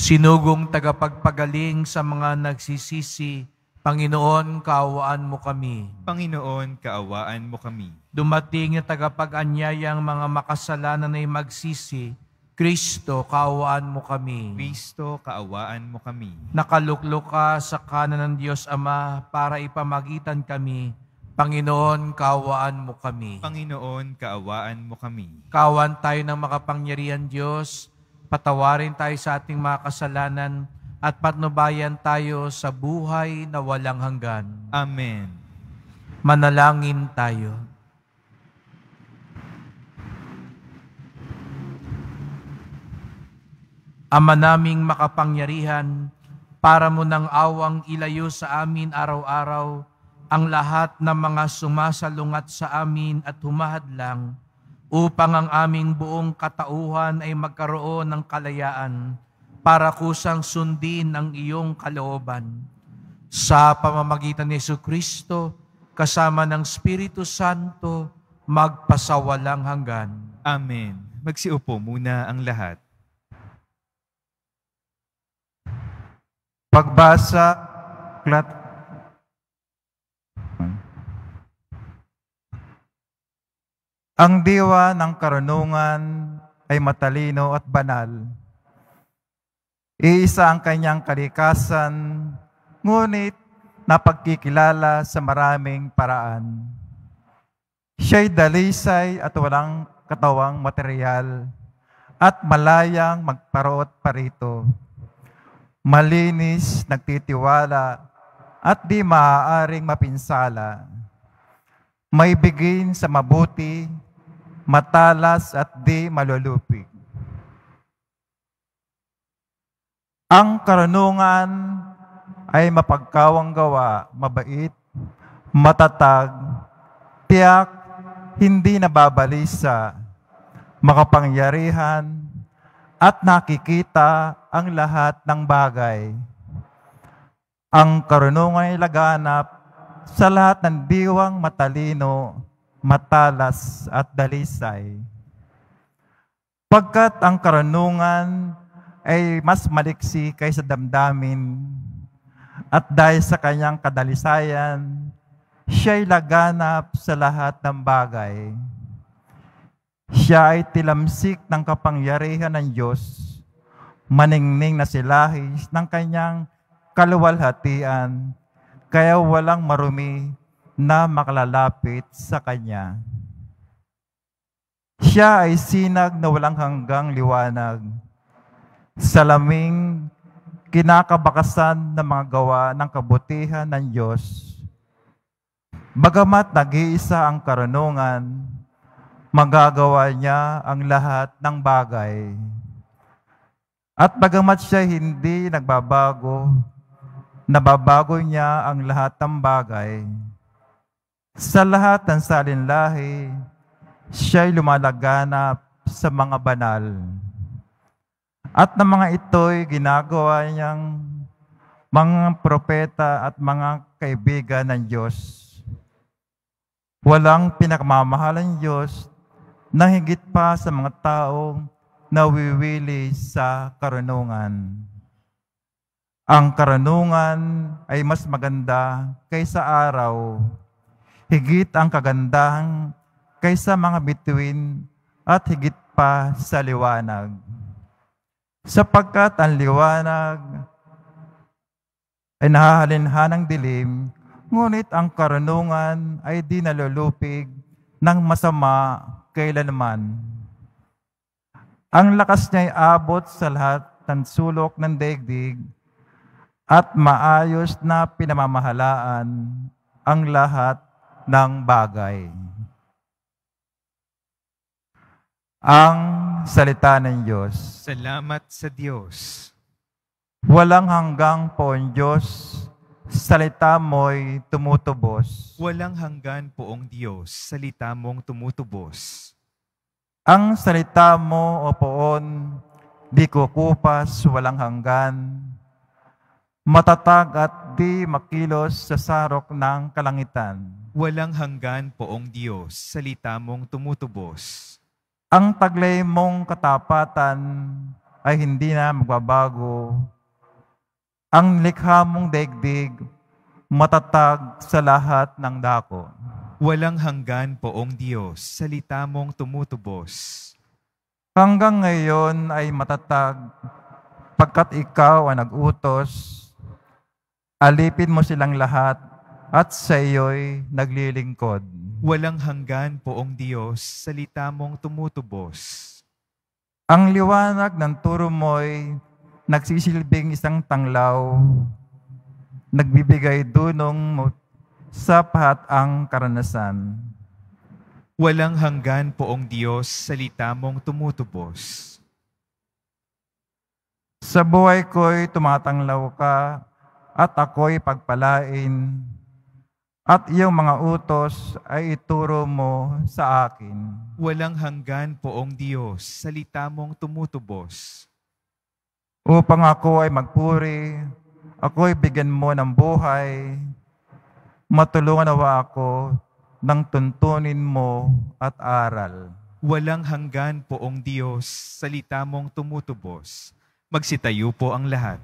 Sinugong tagapagpagaling sa mga nagsisisi, Panginoon, kaawaan mo kami. Panginoon, kaawaan mo kami. Dumating na tagapag-anyayang mga makasalanan ay magsisi, Kristo, kaawaan mo kami. Kristo, kaawaan mo kami. Nakaluklok ka sa kanan ng Diyos Ama para ipamagitan kami Panginoon, kaawaan mo kami. Panginoon, kaawaan mo kami. Kaawaan tayo ng makapangyarihan Diyos Patawarin tayo sa ating mga kasalanan at patnubayan tayo sa buhay na walang hanggan. Amen. Manalangin tayo. Ama naming makapangyarihan, para mo nang awang ilayo sa amin araw-araw ang lahat ng mga sumasalungat sa amin at humahadlang lang upang ang aming buong katauhan ay magkaroon ng kalayaan para kusang sundin ang iyong kalooban. Sa pamamagitan ni Yesu Kristo, kasama ng Espiritu Santo, magpasawalang hanggan. Amen. Magsiupo muna ang lahat. Pagbasa, Klat Ang diwa ng karunungan ay matalino at banal. Iisa ang kanyang kalikasan, ngunit napagkikilala sa maraming paraan. Siya'y dalisay at walang katawang material at malayang magparoot parito. Malinis, nagtitiwala, at di maaaring mapinsala. May bigin sa mabuti matalas at di malulupig. Ang karunungan ay mapagkawang gawa, mabait, matatag, tiyak, hindi nababalisa, makapangyarihan, at nakikita ang lahat ng bagay. Ang karunungan ay laganap sa lahat ng diwang matalino matalas at dalisay. Pagkat ang karanungan ay mas maliksi kaysa damdamin at dahil sa kanyang kadalisayan, siya'y laganap sa lahat ng bagay. Siya ay tilamsik ng kapangyarihan ng Diyos, maningning na silahis ng kanyang kaluwalhatian, kaya walang marumi na makalalapit sa Kanya. Siya ay sinag na walang hanggang liwanag, salaming kinakabakasan ng mga gawa ng kabutihan ng Diyos. Bagamat nag-iisa ang karunungan, magagawa niya ang lahat ng bagay. At bagamat siya hindi nagbabago, nababago niya ang lahat ng bagay sa lahat ng salinlahi, siya'y lumalaganap sa mga banal. At ng mga ito'y ginagawa niyang mga propeta at mga kaibigan ng Diyos. Walang pinakmamahalan ng Diyos na higit pa sa mga taong nawiwili sa karunungan. Ang karunungan ay mas maganda kaysa araw higit ang kagandahan kaysa mga bituin at higit pa sa liwanag. Sapagkat ang liwanag ay nahahalinhan dilim, ngunit ang karunungan ay di nalulupig ng masama kailanman. Ang lakas niya ay abot sa lahat ng sulok ng daigdig at maayos na pinamamahalaan ang lahat ng bagay. Ang salita ng Diyos. Salamat sa Diyos. Walang hanggang poong Diyos, salita mo'y tumutubos. Walang hanggan poong Diyos, salita mong tumutubos. Ang salita mo, O Poon, di kukupas, walang hanggan. Matatag at di makilos sa sarok ng kalangitan. Walang hanggan poong Diyos, salita mong tumutubos. Ang taglay mong katapatan ay hindi na magbabago. Ang likha mong daigdig, matatag sa lahat ng dako. Walang hanggan poong Diyos, salita mong tumutubos. Hanggang ngayon ay matatag, pagkat ikaw ang nagutos, alipin mo silang lahat at sa iyo'y naglilingkod. Walang hanggan poong Diyos, salita mong tumutubos. Ang liwanag ng turo mo'y nagsisilbing isang tanglaw, nagbibigay dunong sa ang karanasan. Walang hanggan poong Diyos, salita mong tumutubos. Sa buhay ko'y tumatanglaw ka at ako'y pagpalain at iyong mga utos ay ituro mo sa akin. Walang hanggan poong Diyos, salita mong tumutubos. Upang ako ay magpuri, ako'y bigyan mo ng buhay, matulungan nawa ako ng tuntunin mo at aral. Walang hanggan poong Diyos, salita mong tumutubos. Magsitayo po ang lahat.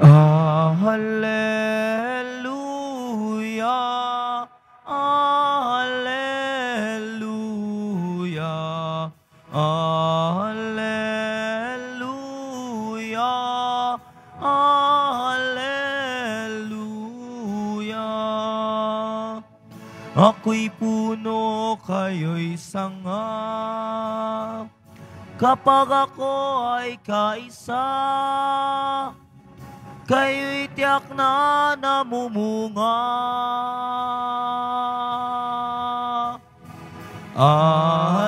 Hallelujah, Hallelujah, Hallelujah, Hallelujah. Ako'y puno, kayo'y sangap. Kapag ako ay kaisa, kayo'y tiyak na namumunga. Ah.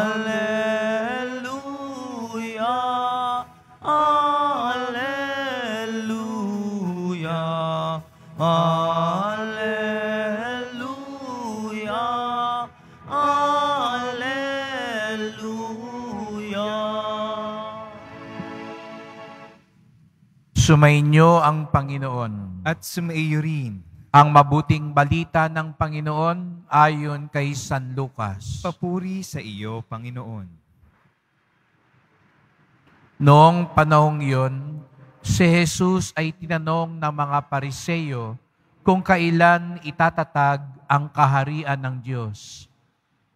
Sumainyo ang Panginoon. At sumaiyo rin. Ang mabuting balita ng Panginoon ayon kay San Lucas. Papuri sa iyo, Panginoon. Noong panahong yon, si Jesus ay tinanong ng mga pariseyo kung kailan itatatag ang kaharian ng Diyos.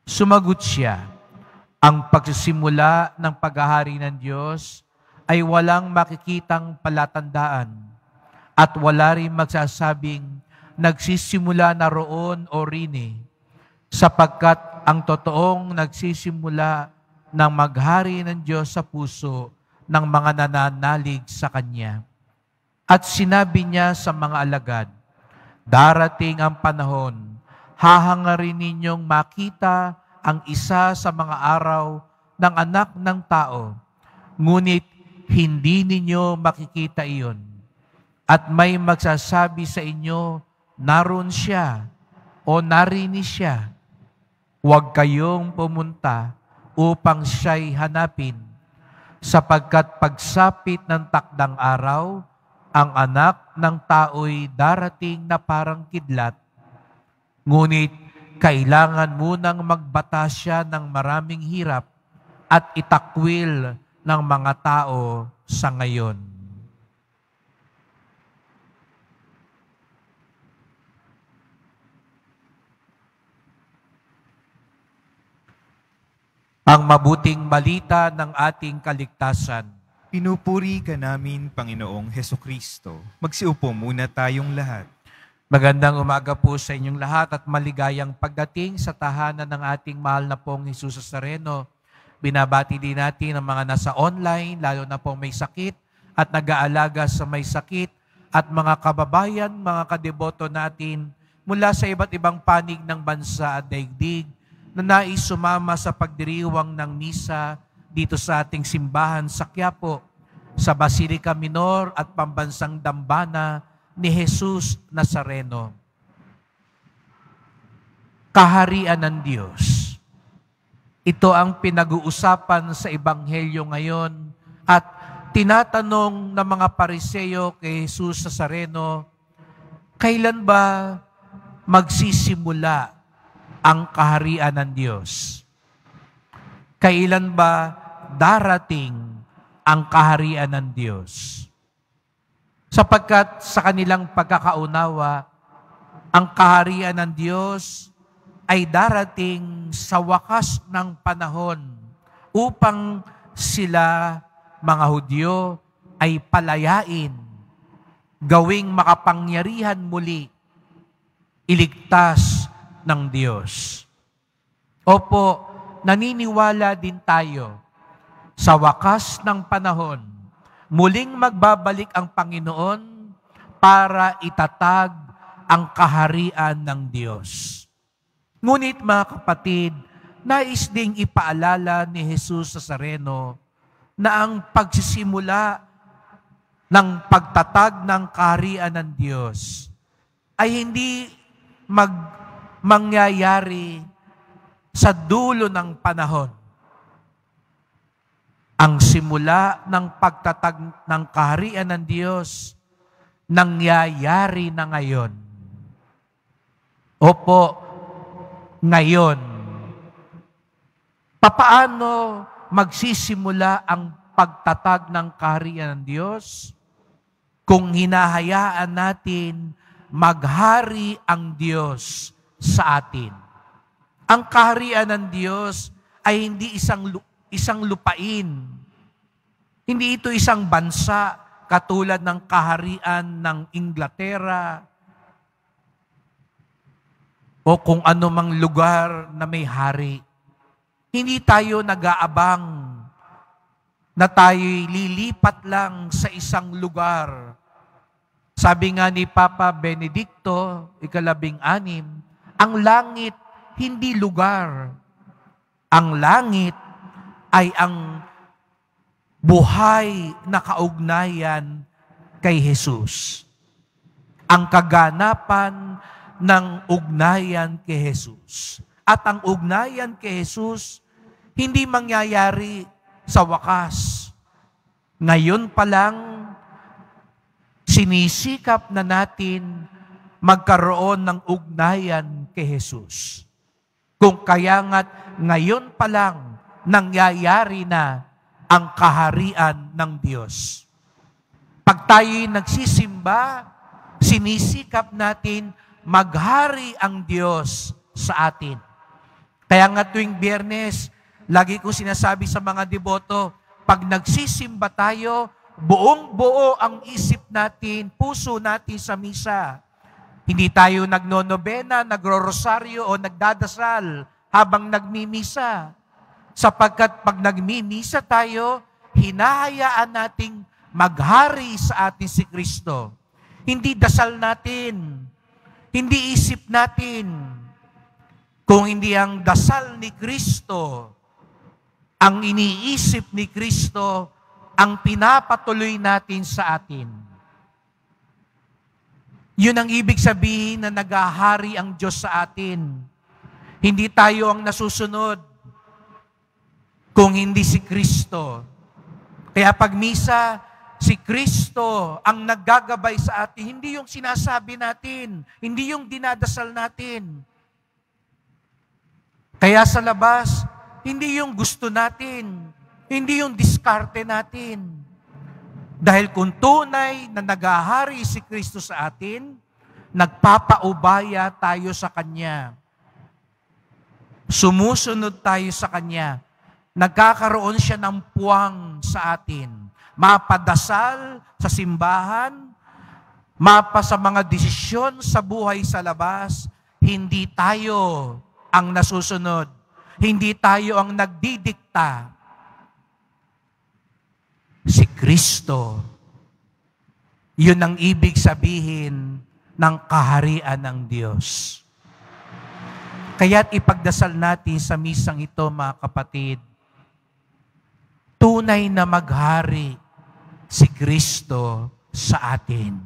Sumagot siya, ang pagsisimula ng paghahari ng Diyos ay walang makikitang palatandaan at wala rin magsasabing nagsisimula na roon o rini sapagkat ang totoong nagsisimula ng maghari ng Diyos sa puso ng mga nananalig sa Kanya. At sinabi niya sa mga alagad, Darating ang panahon, hahangarin ninyong makita ang isa sa mga araw ng anak ng tao, ngunit hindi ninyo makikita iyon. At may magsasabi sa inyo, naroon siya o narinis siya. Huwag kayong pumunta upang siya'y hanapin, sapagkat pagsapit ng takdang araw, ang anak ng tao'y darating na parang kidlat. Ngunit kailangan munang magbata siya ng maraming hirap at itakwil ng mga tao sa ngayon. Ang mabuting balita ng ating kaligtasan. Pinupuri ka namin, Panginoong Heso Kristo. Magsiupo muna tayong lahat. Magandang umaga po sa inyong lahat at maligayang pagdating sa tahanan ng ating mahal na pong Hesus Sareno Binabati din natin ang mga nasa online, lalo na po may sakit at nag-aalaga sa may sakit at mga kababayan, mga kadeboto natin mula sa iba't ibang panig ng bansa at daigdig na nais sumama sa pagdiriwang ng misa dito sa ating simbahan sa Quiapo, sa Basilica Minor at Pambansang Dambana ni Jesus Nazareno. Kaharian ng Diyos. Ito ang pinag-uusapan sa Ebanghelyo ngayon at tinatanong ng mga pariseyo kay Jesus sa Sareno, kailan ba magsisimula ang kaharian ng Diyos? Kailan ba darating ang kaharian ng Diyos? Sapagkat sa kanilang pagkakaunawa, ang kaharian ng Diyos ay darating sa wakas ng panahon upang sila, mga Hudyo, ay palayain, gawing makapangyarihan muli, iligtas ng Diyos. Opo, naniniwala din tayo sa wakas ng panahon, muling magbabalik ang Panginoon para itatag ang kaharian ng Diyos. Ngunit mga kapatid, nais ding ipaalala ni Jesus sa Sareno na ang pagsisimula ng pagtatag ng kaharian ng Diyos ay hindi mag mangyayari sa dulo ng panahon. Ang simula ng pagtatag ng kaharian ng Diyos nangyayari na ngayon. Opo, ngayon. Papaano magsisimula ang pagtatag ng kaharian ng Diyos kung hinahayaan natin maghari ang Diyos sa atin. Ang kaharian ng Diyos ay hindi isang isang lupain. Hindi ito isang bansa katulad ng kaharian ng Inglaterra, o kung ano mang lugar na may hari. Hindi tayo nag-aabang na tayo'y lilipat lang sa isang lugar. Sabi nga ni Papa Benedicto, ikalabing anim, ang langit hindi lugar. Ang langit ay ang buhay na kaugnayan kay Jesus. Ang kaganapan ng ugnayan kay Jesus. At ang ugnayan kay Jesus, hindi mangyayari sa wakas. Ngayon pa lang, sinisikap na natin magkaroon ng ugnayan kay Jesus. Kung kaya nga't ngayon pa lang nangyayari na ang kaharian ng Diyos. Pag tayo'y nagsisimba, sinisikap natin maghari ang Diyos sa atin. Kaya nga tuwing biyernes, lagi ko sinasabi sa mga deboto, pag nagsisimba tayo, buong buo ang isip natin, puso natin sa misa. Hindi tayo nagnonobena, nagro-rosaryo o nagdadasal habang nagmimisa. Sapagkat pag nagmimisa tayo, hinahayaan nating maghari sa atin si Kristo. Hindi dasal natin, hindi isip natin kung hindi ang dasal ni Kristo, ang iniisip ni Kristo, ang pinapatuloy natin sa atin. Yun ang ibig sabihin na nagahari ang Diyos sa atin. Hindi tayo ang nasusunod kung hindi si Kristo. Kaya pag misa, si Kristo ang naggagabay sa atin, hindi yung sinasabi natin, hindi yung dinadasal natin. Kaya sa labas, hindi yung gusto natin, hindi yung diskarte natin. Dahil kung tunay na nagahari si Kristo sa atin, nagpapaubaya tayo sa Kanya. Sumusunod tayo sa Kanya. Nagkakaroon siya ng puwang sa atin mapadasal sa simbahan, mapa sa mga desisyon sa buhay sa labas, hindi tayo ang nasusunod. Hindi tayo ang nagdidikta. Si Kristo. Yun ang ibig sabihin ng kaharian ng Diyos. Kaya't ipagdasal natin sa misang ito, mga kapatid, tunay na maghari si Kristo sa atin.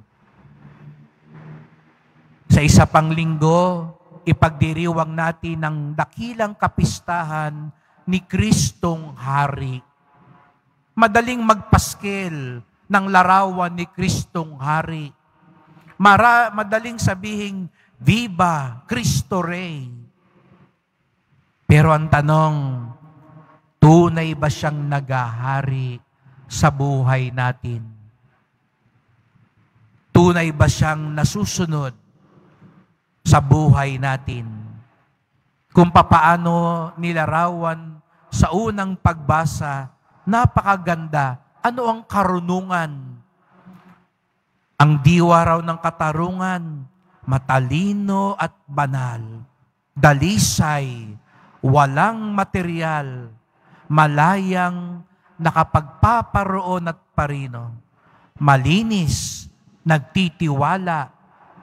Sa isa pang linggo, ipagdiriwang natin ang dakilang kapistahan ni Kristong Hari. Madaling magpaskil ng larawan ni Kristong Hari. Mara, madaling sabihing, Viva Cristo Rey. Pero ang tanong, tunay ba siyang nagahari? sa buhay natin. Tunay ba siyang nasusunod sa buhay natin? Kung papaano nilarawan sa unang pagbasa, napakaganda. Ano ang karunungan? Ang diwa raw ng katarungan, matalino at banal, dalisay, walang material, malayang nakapagpaparoon at parino, malinis, nagtitiwala,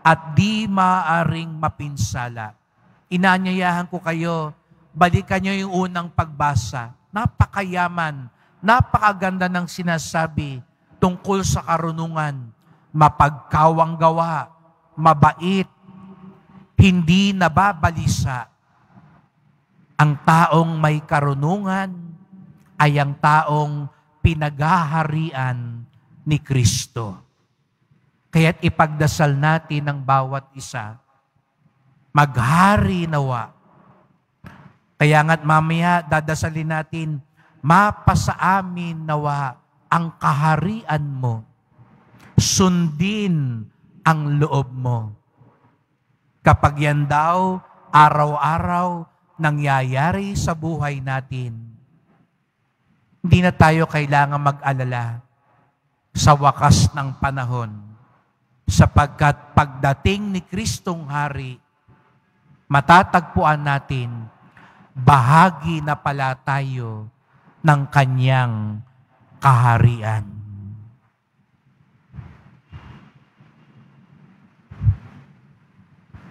at di maaring mapinsala. Inanyayahan ko kayo, balikan nyo yung unang pagbasa. Napakayaman, napakaganda ng sinasabi tungkol sa karunungan, mapagkawang gawa, mabait, hindi nababalisa. Ang taong may karunungan, ay ang taong pinaghaharian ni Kristo. Kaya't ipagdasal natin ang bawat isa, maghari nawa. Kaya nga't mamaya dadasalin natin, mapasa amin nawa ang kaharian mo. Sundin ang loob mo. Kapag yan daw, araw-araw, nangyayari sa buhay natin, hindi na tayo kailangan mag-alala sa wakas ng panahon sapagkat pagdating ni Kristong Hari, matatagpuan natin bahagi na pala tayo ng kanyang kaharian.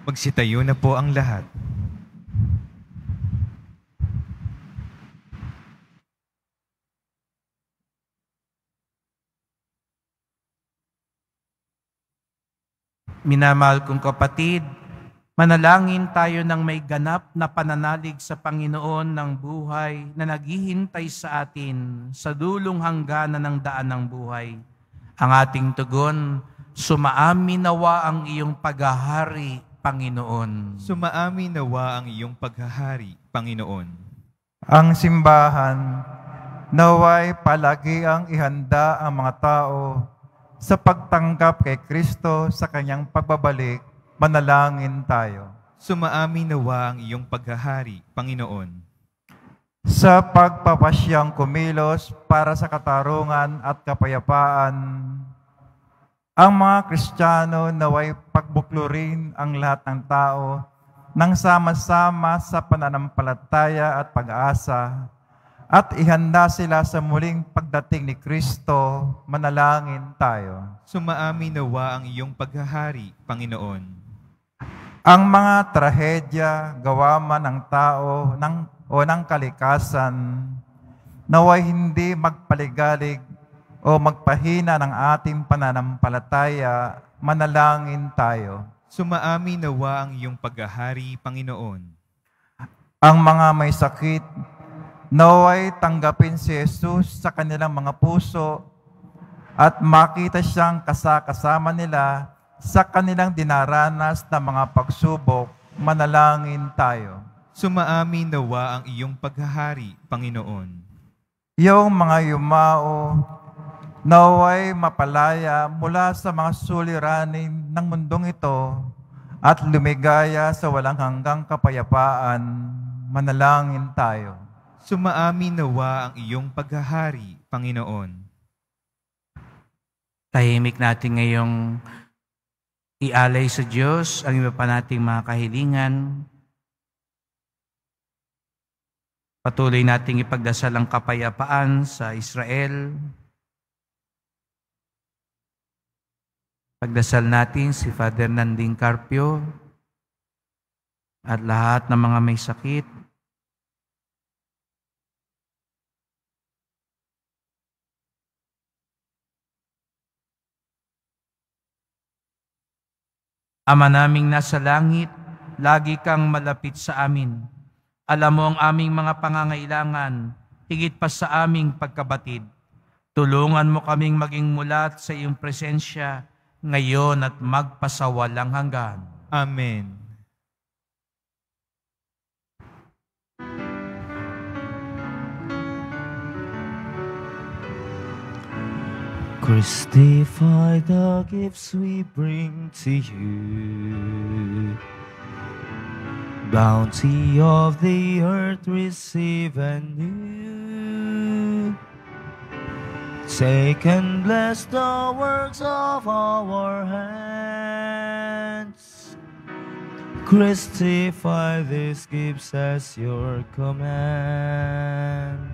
Magsitayo na po ang lahat. Minamahal kong kapatid, manalangin tayo ng may ganap na pananalig sa Panginoon ng buhay na naghihintay sa atin sa dulong hangganan ng daan ng buhay. Ang ating tugon, sumaamin nawa ang iyong paghahari, Panginoon. Sumaamin nawa ang iyong paghahari, Panginoon. Ang simbahan, naway palagi ang ihanda ang mga tao sa pagtanggap kay Kristo sa kanyang pagbabalik, manalangin tayo. Sumaamin nawa ang iyong paghahari, Panginoon. Sa pagpapasyang kumilos para sa katarungan at kapayapaan, ang mga Kristiyano naway pagbuklurin ang lahat ng tao nang sama-sama sa pananampalataya at pag-asa at ihanda sila sa muling pagdating ni Kristo, manalangin tayo. Sumaamin nawa ang iyong paghahari, Panginoon. Ang mga trahedya, gawa man ng tao ng, o ng kalikasan, nawa hindi magpaligalig o magpahina ng ating pananampalataya, manalangin tayo. Sumaamin nawa ang iyong paghahari, Panginoon. Ang mga may sakit, naway tanggapin si Jesus sa kanilang mga puso at makita siyang kasakasama nila sa kanilang dinaranas na mga pagsubok, manalangin tayo. Sumaamin nawa ang iyong paghahari, Panginoon. Iyong mga yumao, naway mapalaya mula sa mga suliranin ng mundong ito at lumigaya sa walang hanggang kapayapaan, manalangin tayo. Sumaamin nawa ang iyong paghahari, Panginoon. Tahimik natin ngayong ialay sa Diyos ang iba pa nating mga kahilingan. Patuloy nating ipagdasal ang kapayapaan sa Israel. Pagdasal natin si Father Nanding Carpio at lahat ng mga may sakit Ama naming nasa langit, lagi kang malapit sa amin. Alam mo ang aming mga pangangailangan, higit pa sa aming pagkabatid. Tulungan mo kaming maging mulat sa iyong presensya ngayon at magpasawalang hanggan. Amen. Christify the gifts we bring to you. Bounty of the earth receive anew. Take and bless the works of our hands. Christify these gifts as your command.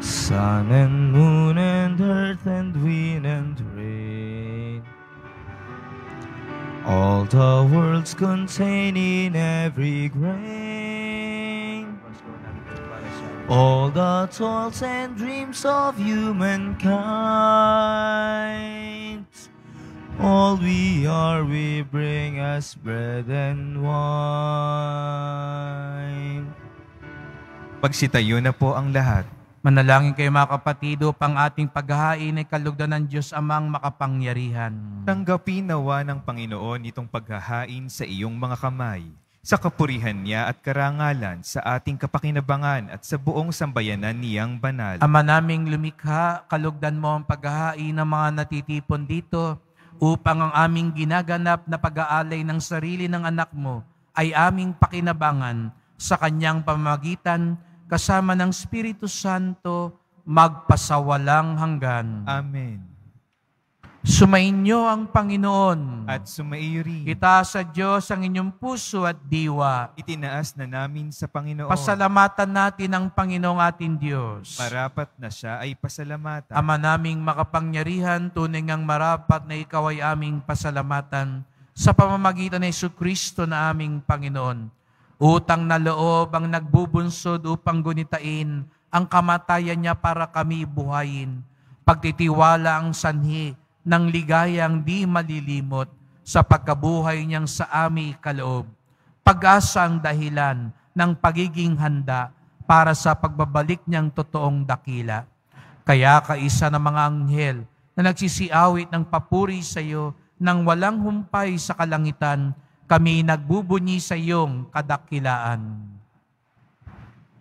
Sun and moon and earth and wind and rain. All the world's contained in every grain. All the thoughts and dreams of humankind. All we are, we bring as bread and wine. Pagsitayo na po ang lahat. Manalangin kayo mga kapatid upang ating paghahain ay kalugdan ng Diyos amang makapangyarihan. Tanggapin nawa ng Panginoon itong paghahain sa iyong mga kamay, sa kapurihan niya at karangalan sa ating kapakinabangan at sa buong sambayanan niyang banal. Ama naming lumikha, kalugdan mo ang paghahain ng mga natitipon dito upang ang aming ginaganap na pag-aalay ng sarili ng anak mo ay aming pakinabangan sa kanyang pamagitan kasama ng Espiritu Santo, magpasawalang hanggan. Amen. Sumainyo ang Panginoon. At sumaiyo rin. Itaas sa Diyos ang inyong puso at diwa. Itinaas na namin sa Panginoon. Pasalamatan natin ang Panginoong ating Diyos. Marapat na siya ay pasalamatan. Ama naming makapangyarihan, tunay ngang marapat na ikaw ay aming pasalamatan sa pamamagitan ng Kristo na aming Panginoon Utang na loob ang nagbubunsod upang gunitain ang kamatayan niya para kami buhayin. Pagtitiwala ang sanhi ng ligayang di malilimot sa pagkabuhay niyang sa ami kaloob. Pag-asa ang dahilan ng pagiging handa para sa pagbabalik niyang totoong dakila. Kaya kaisa ng mga anghel na nagsisiawit ng papuri sa iyo nang walang humpay sa kalangitan kami nagbubunyi sa iyong kadakilaan.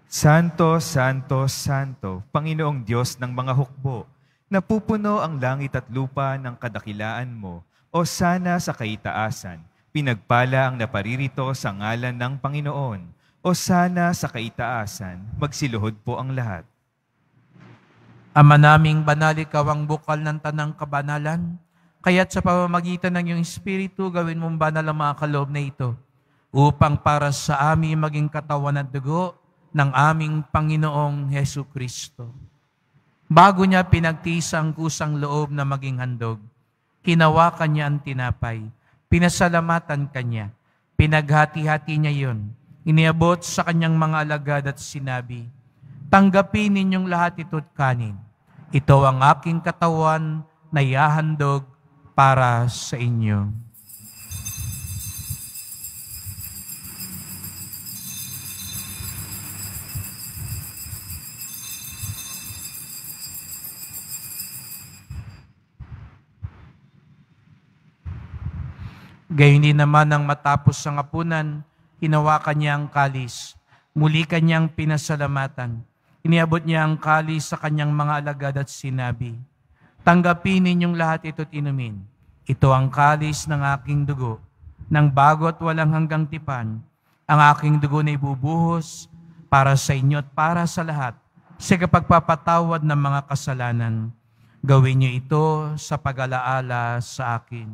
Santo, Santo, Santo, Panginoong Diyos ng mga hukbo, napupuno ang langit at lupa ng kadakilaan mo, o sana sa kaitaasan, pinagpala ang naparirito sa ngalan ng Panginoon, o sana sa kaitaasan, magsiluhod po ang lahat. Ama naming banal, ikaw ang bukal ng tanang kabanalan, Kaya't sa pamamagitan ng iyong Espiritu, gawin mong banal ang mga kaloob na ito upang para sa amin maging katawan at dugo ng aming Panginoong Heso Kristo. Bago niya pinagtisa ang kusang loob na maging handog, hinawakan niya ang tinapay, pinasalamatan kanya, pinaghati-hati niya yon, iniabot sa kanyang mga alagad at sinabi, Tanggapin ninyong lahat ito't kanin. Ito ang aking katawan na iahandog para sa inyo. Gayun din naman nang matapos ang apunan, hinawakan niya ang kalis. Muli kanyang pinasalamatan. Iniabot niya ang kalis sa kanyang mga alagad at sinabi, Tanggapin ninyong lahat ito inumin. Ito ang kalis ng aking dugo, ng bago at walang hanggang tipan. Ang aking dugo na ibubuhos para sa inyo at para sa lahat sa kapagpapatawad ng mga kasalanan. Gawin niyo ito sa pag-alaala sa akin.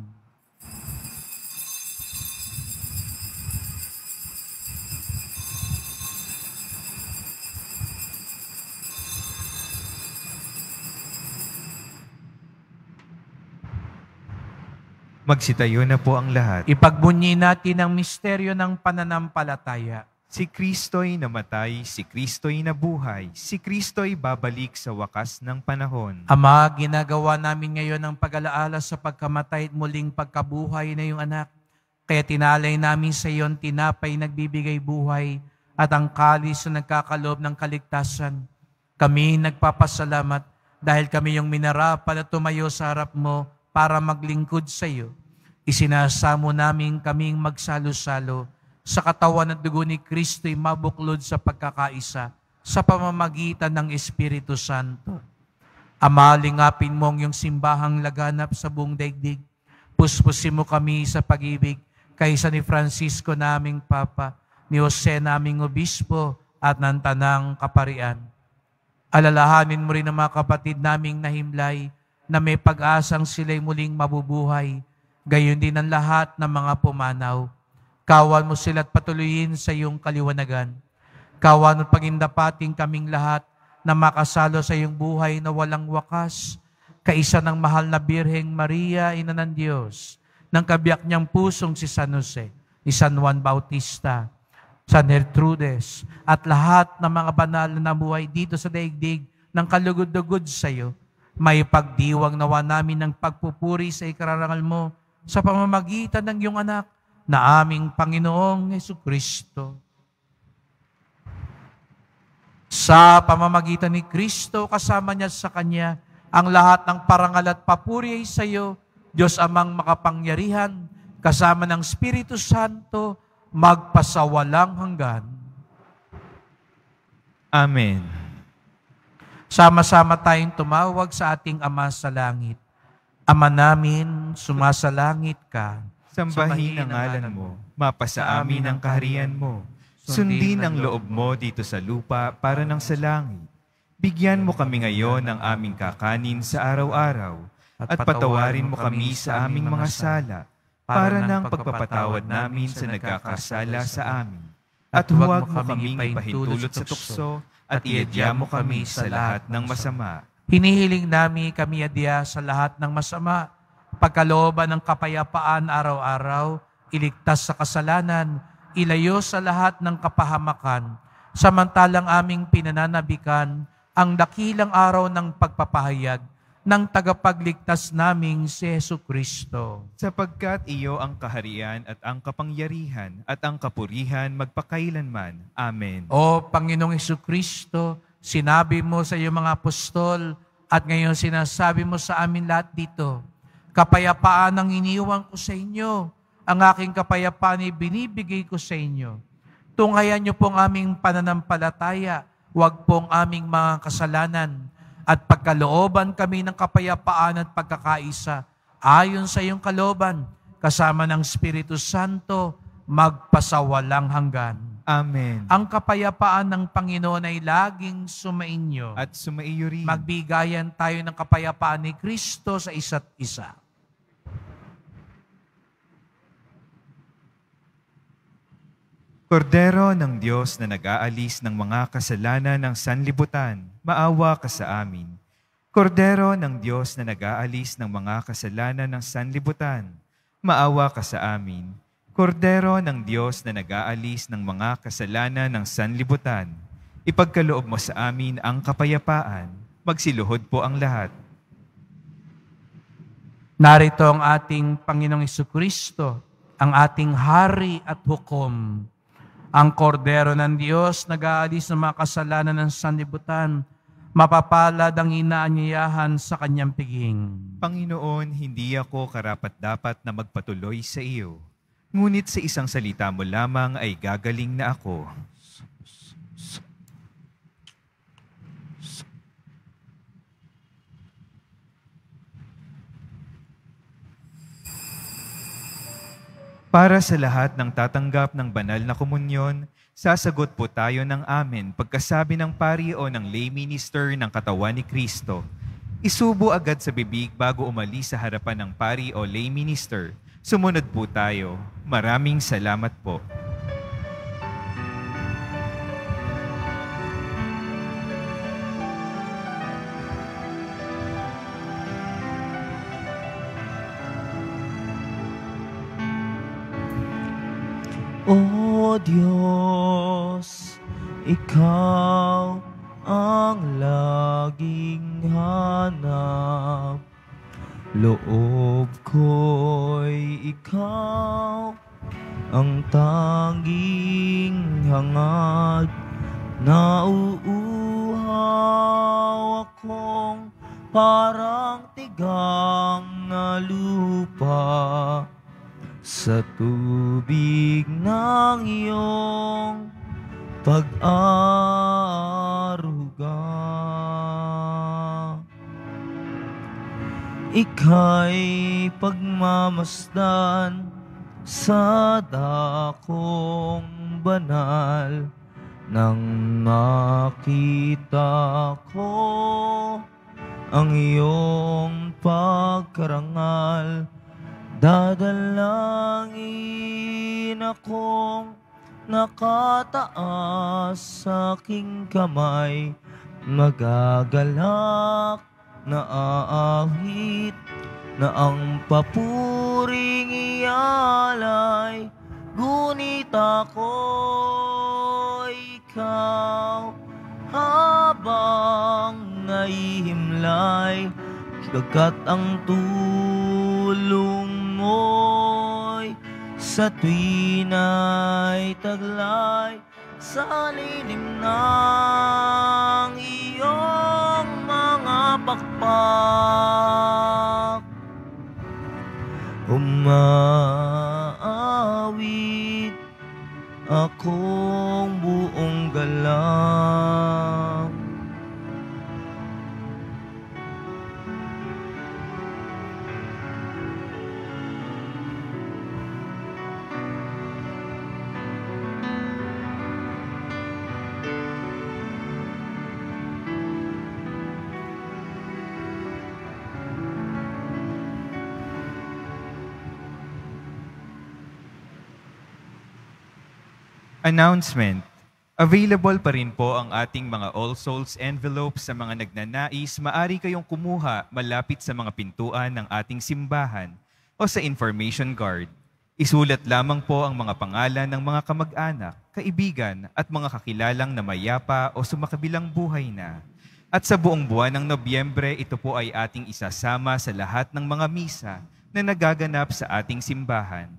Magsitayo na po ang lahat. Ipagbunyi natin ang misteryo ng pananampalataya. Si Kristo'y namatay, si Kristo'y nabuhay, si Kristo'y babalik sa wakas ng panahon. Ama, ginagawa namin ngayon ang pag-alaala sa pagkamatay at muling pagkabuhay na iyong anak. Kaya tinalay namin sa iyo ang tinapay nagbibigay buhay at ang kalis na nagkakaloob ng kaligtasan. Kami nagpapasalamat dahil kami yung minarapal at tumayo sa harap mo para maglingkod sa iyo, isinasamo namin kaming magsalo-salo sa katawan at dugo ni Kristo'y mabuklod sa pagkakaisa sa pamamagitan ng Espiritu Santo. Amalingapin mo ang iyong simbahang laganap sa buong daigdig. Puspusin mo kami sa pag-ibig kaysa ni Francisco naming Papa, ni Jose naming Obispo, at ng Tanang Kaparian. Alalahanin mo rin ang mga kapatid naming nahimlay na may pag-asang sila'y muling mabubuhay. Gayon din ang lahat ng mga pumanaw. Kawan mo sila't patuloyin sa iyong kaliwanagan. Kawan at pagindapating kaming lahat na makasalo sa iyong buhay na walang wakas, kaisa ng mahal na Birheng Maria, Ina ng Diyos, ng kabiyak niyang pusong si San Jose, ni San Juan Bautista, San Gertrudes, at lahat ng mga banal na buhay dito sa daigdig ng kalugod-dugod sa iyo, may pagdiwang nawa namin ng pagpupuri sa ikararangal mo sa pamamagitan ng iyong anak na aming Panginoong Yesu Kristo. Sa pamamagitan ni Kristo, kasama niya sa Kanya, ang lahat ng parangal at papuri ay sa iyo, Diyos amang makapangyarihan, kasama ng Espiritu Santo, magpasawalang hanggan. Amen. Sama-sama tayong tumawag sa ating Ama sa Langit. Ama namin, sumasalangit ka. Sambahin ang ngalan mo, mapasa amin ang kaharian mo. Sundin ang loob mo dito sa lupa para ng sa langit. Bigyan mo kami ngayon ng aming kakanin sa araw-araw at patawarin mo kami sa aming mga sala para ng pagpapatawad namin sa nagkakasala sa amin. At huwag mo kaming ipahintulot sa tukso at iadya mo kami sa lahat ng masama. Hinihiling namin kami adya sa lahat ng masama, Pagkaloba ng kapayapaan araw-araw, iligtas sa kasalanan, ilayo sa lahat ng kapahamakan, samantalang aming pinananabikan ang dakilang araw ng pagpapahayag ng tagapagligtas naming si Yesu Kristo. Sapagkat iyo ang kaharian at ang kapangyarihan at ang kapurihan magpakailanman. Amen. O Panginoong Yesu Kristo, sinabi mo sa iyong mga apostol at ngayon sinasabi mo sa amin lahat dito, kapayapaan ang iniwan ko sa inyo, ang aking kapayapaan ay binibigay ko sa inyo. Tunghayan niyo pong aming pananampalataya, huwag pong aming mga kasalanan at pagkalooban kami ng kapayapaan at pagkakaisa ayon sa iyong kalooban kasama ng Espiritu Santo magpasawalang hanggan. Amen. Ang kapayapaan ng Panginoon ay laging sumainyo. At sumaiyo rin. Magbigayan tayo ng kapayapaan ni Kristo sa isa't isa. Kordero ng Diyos na nag-aalis ng mga kasalanan ng sanlibutan, maawa ka sa amin. Kordero ng Diyos na nag-aalis ng mga kasalanan ng sanlibutan, maawa ka sa amin. Kordero ng Diyos na nag-aalis ng mga kasalanan ng sanlibutan, ipagkaloob mo sa amin ang kapayapaan, magsiluhod po ang lahat. Narito ang ating Panginoong Kristo, ang ating hari at hukom, ang kordero ng Diyos, nag-aalis ng mga kasalanan ng sanlibutan, mapapalad ang inaanyayahan sa kanyang piging. Panginoon, hindi ako karapat-dapat na magpatuloy sa iyo. Ngunit sa isang salita mo lamang ay gagaling na ako. Para sa lahat ng tatanggap ng banal na komunyon, Sasagot po tayo ng amen pagkasabi ng pari o ng lay minister ng katawan ni Kristo. Isubo agad sa bibig bago umalis sa harapan ng pari o lay minister. Sumunod po tayo. Maraming salamat po. Diyos, Ikaw ang laging hanap. Loob ko'y Ikaw ang tanging hangad na uuhaw akong parang tigang na lupa sa tubig ng iyong pag-aruga. Ika'y pagmamasdan sa dakong banal nang makita ko ang iyong pagkarangal Dadalangin akong nakataas sa aking kamay Magagalak na aahit na ang papuring ialay Ngunit ako ikaw habang naihimlay Sagat ang tulad Sa tuwin ay taglay sa lilim ng iyong mga pakpak Umaawit akong buong galak Announcement. Available pa rin po ang ating mga All Souls envelopes sa mga nagnanais. Maari kayong kumuha malapit sa mga pintuan ng ating simbahan o sa information guard. Isulat lamang po ang mga pangalan ng mga kamag-anak, kaibigan at mga kakilalang na mayapa o sumakabilang buhay na. At sa buong buwan ng Nobyembre, ito po ay ating isasama sa lahat ng mga misa na nagaganap sa ating simbahan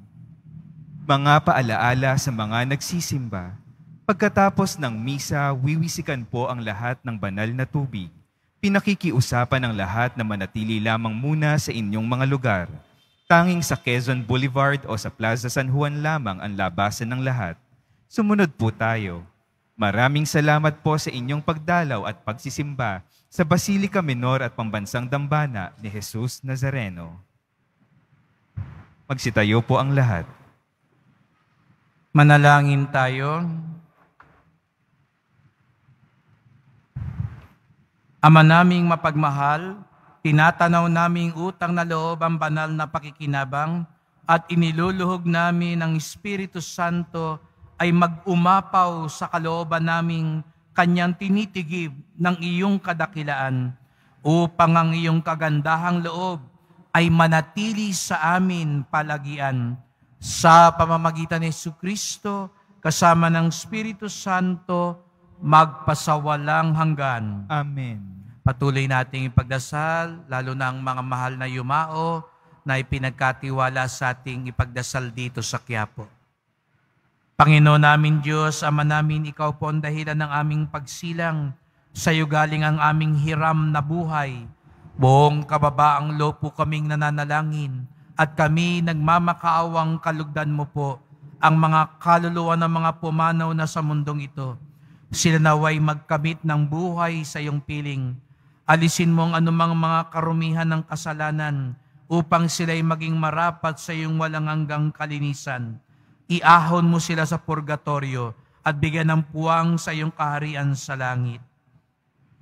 mga paalaala sa mga nagsisimba. Pagkatapos ng misa, wiwisikan po ang lahat ng banal na tubig. Pinakikiusapan ang lahat na manatili lamang muna sa inyong mga lugar. Tanging sa Quezon Boulevard o sa Plaza San Juan lamang ang labasan ng lahat. Sumunod po tayo. Maraming salamat po sa inyong pagdalaw at pagsisimba sa Basilica Menor at Pambansang Dambana ni Jesus Nazareno. Magsitayo po ang lahat. Manalangin tayo. Ama naming mapagmahal, tinatanaw naming utang na loob ang banal na pakikinabang at iniluluhog namin ang Espiritu Santo ay mag-umapaw sa kalooban naming kanyang tinitigib ng iyong kadakilaan upang ang iyong kagandahang loob ay manatili sa amin palagian sa pamamagitan ni Yesu Kristo kasama ng Espiritu Santo magpasawalang hanggan. Amen. Patuloy nating ipagdasal, lalo na ang mga mahal na yumao na ipinagkatiwala sa ating ipagdasal dito sa Quiapo. Panginoon namin Diyos, Ama namin, Ikaw po ang dahilan ng aming pagsilang. Sa iyo galing ang aming hiram na buhay. Buong kababaang loob po kaming nananalangin at kami nagmamakaawang kalugdan mo po ang mga kaluluwa ng mga pumanaw na sa mundong ito. Sila naway magkamit ng buhay sa iyong piling. Alisin mo ang anumang mga karumihan ng kasalanan upang sila'y maging marapat sa iyong walang hanggang kalinisan. Iahon mo sila sa purgatorio at bigyan ng puwang sa iyong kaharian sa langit.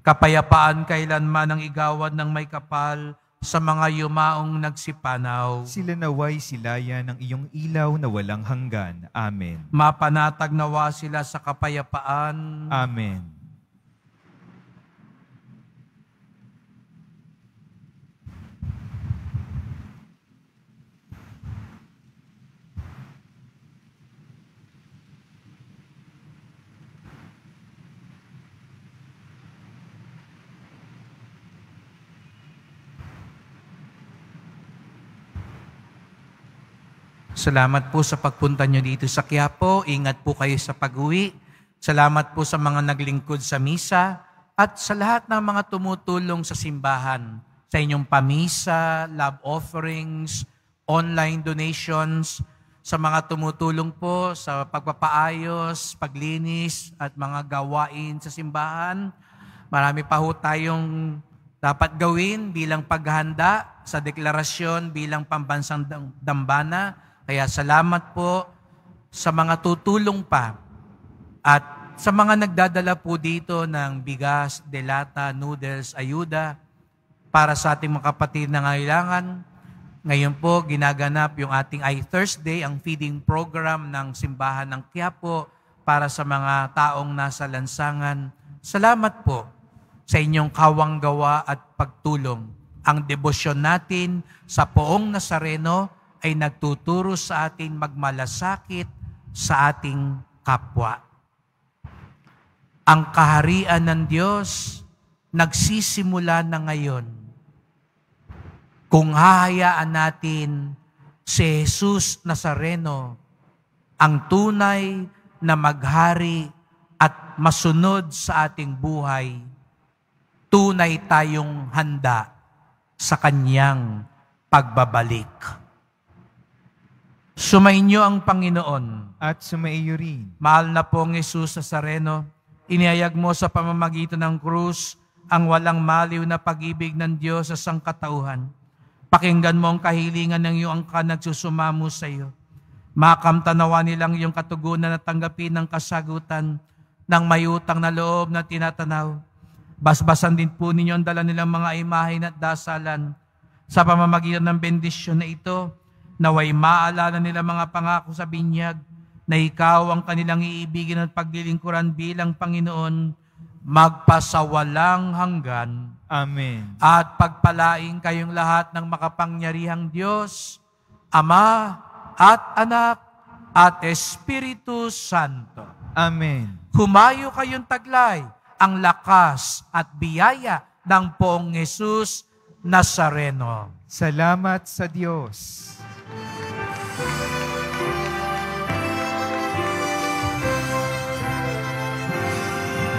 Kapayapaan kailanman ang igawad ng may kapal sa mga yumaong nagsipanaw. Sila naway silaya ng iyong ilaw na walang hanggan. Amen. Mapanatag nawa sila sa kapayapaan. Amen. Salamat po sa pagpunta nyo dito sa Quiapo. Ingat po kayo sa pag-uwi. Salamat po sa mga naglingkod sa misa at sa lahat ng mga tumutulong sa simbahan, sa inyong pamisa, love offerings, online donations, sa mga tumutulong po sa pagpapaayos, paglinis at mga gawain sa simbahan. Marami pa ho tayong dapat gawin bilang paghanda sa deklarasyon bilang pambansang dambana kaya salamat po sa mga tutulong pa at sa mga nagdadala po dito ng bigas, delata, noodles, ayuda para sa ating mga kapatid na ngailangan. Ngayon po, ginaganap yung ating i-Thursday, ang feeding program ng Simbahan ng Quiapo para sa mga taong nasa lansangan. Salamat po sa inyong kawanggawa at pagtulong. Ang debosyon natin sa Poong Nasareno ay nagtuturo sa atin magmalasakit sa ating kapwa. Ang kaharian ng Diyos nagsisimula na ngayon. Kung hahayaan natin si Jesus Nazareno ang tunay na maghari at masunod sa ating buhay, tunay tayong handa sa kanyang pagbabalik. Sumainyo ang Panginoon. At sumaiyo rin. Mahal na pong Yesus sa Sareno, inihayag mo sa pamamagitan ng krus ang walang maliw na pag-ibig ng Diyos sa sangkatauhan. Pakinggan mo ang kahilingan ng iyong angka nagsusumamo sa iyo. Makamtanawa nilang iyong katugunan na tanggapin ng kasagutan ng mayutang na loob na tinatanaw. Basbasan din po ninyo ang dala nilang mga imahe at dasalan sa pamamagitan ng bendisyon na ito Naway maalala nila mga pangako sa binyag na ikaw ang kanilang iibigin at paglilingkuran bilang Panginoon, magpasawalang hanggan. Amen. At pagpalaing kayong lahat ng makapangyarihang Diyos, Ama at Anak at Espiritu Santo. Amen. Humayo kayong taglay ang lakas at biyaya ng poong Jesus Nazareno. Salamat sa Diyos.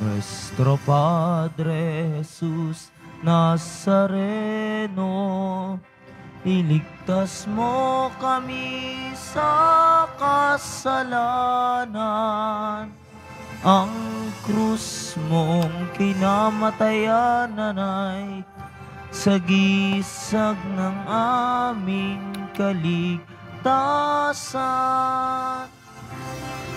Nuestro Padre Jesus Nazareno, iligtas mo kami sa kasalanan. Ang krus mong kinamatayanan ay sagisag ng aming kaligtasan.